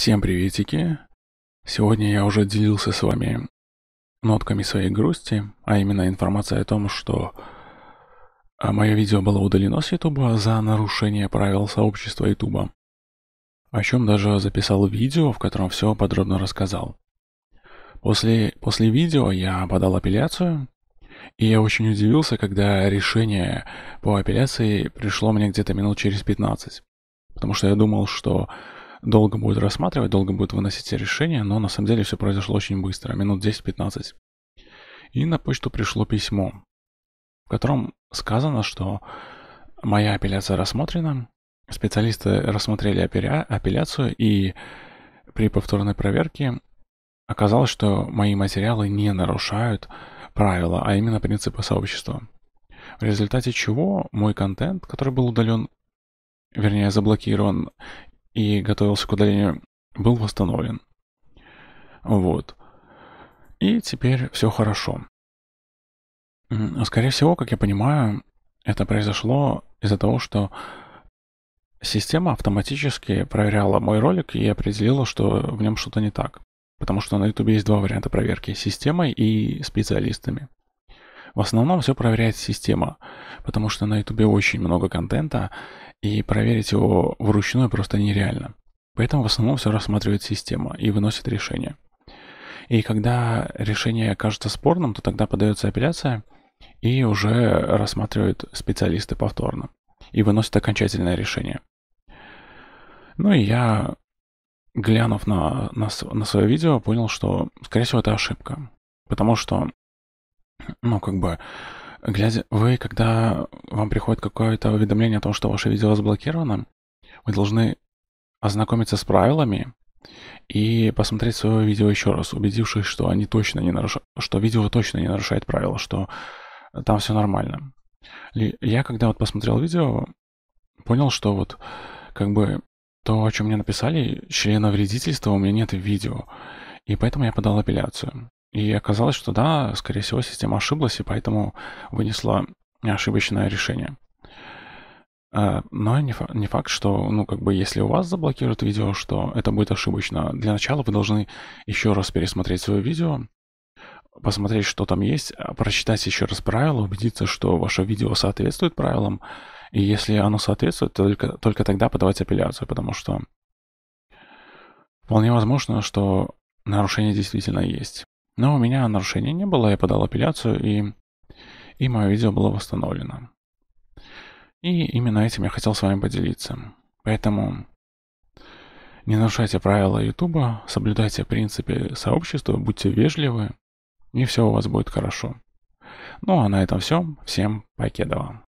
Всем приветики! Сегодня я уже делился с вами нотками своей грусти, а именно информацией о том, что а, мое видео было удалено с Ютуба за нарушение правил сообщества Ютуба, о чем даже записал видео, в котором все подробно рассказал. После, после видео я подал апелляцию, и я очень удивился, когда решение по апелляции пришло мне где-то минут через 15. Потому что я думал, что долго будет рассматривать, долго будет выносить все решения, но на самом деле все произошло очень быстро, минут 10-15. И на почту пришло письмо, в котором сказано, что моя апелляция рассмотрена, специалисты рассмотрели апеля апелляцию, и при повторной проверке оказалось, что мои материалы не нарушают правила, а именно принципы сообщества. В результате чего мой контент, который был удален, вернее заблокирован и готовился к удалению, был восстановлен. Вот. И теперь все хорошо. Скорее всего, как я понимаю, это произошло из-за того, что система автоматически проверяла мой ролик и определила, что в нем что-то не так. Потому что на YouTube есть два варианта проверки – системой и специалистами. В основном все проверяет система, потому что на YouTube очень много контента, и проверить его вручную просто нереально. Поэтому в основном все рассматривает система и выносит решение. И когда решение кажется спорным, то тогда подается апелляция и уже рассматривают специалисты повторно и выносят окончательное решение. Ну и я, глянув на, на, на свое видео, понял, что, скорее всего, это ошибка. Потому что ну, как бы, глядя, вы, когда вам приходит какое-то уведомление о том, что ваше видео заблокировано, вы должны ознакомиться с правилами и посмотреть свое видео еще раз, убедившись, что они точно не наруш... что видео точно не нарушает правила, что там все нормально. Я, когда вот посмотрел видео, понял, что вот как бы то, о чем мне написали, члена вредительства у меня нет в видео. И поэтому я подал апелляцию. И оказалось, что да, скорее всего, система ошиблась и поэтому вынесла ошибочное решение. Э, но не, факт, что, ну, как бы, если у вас заблокируют видео, что это будет ошибочно. Для начала вы должны еще раз пересмотреть свое видео, посмотреть, что там есть, а прочитать еще раз правила, убедиться, что ваше видео соответствует правилам. И если оно соответствует, то только, только тогда подавать апелляцию, потому что вполне возможно, что нарушение действительно есть. Но у меня нарушения не было, я подал апелляцию, и, и мое видео было восстановлено. И именно этим я хотел с вами поделиться. Поэтому не нарушайте правила Ютуба, соблюдайте принципы сообщества, будьте вежливы, и все у вас будет хорошо. Ну а на этом все. Всем покедова.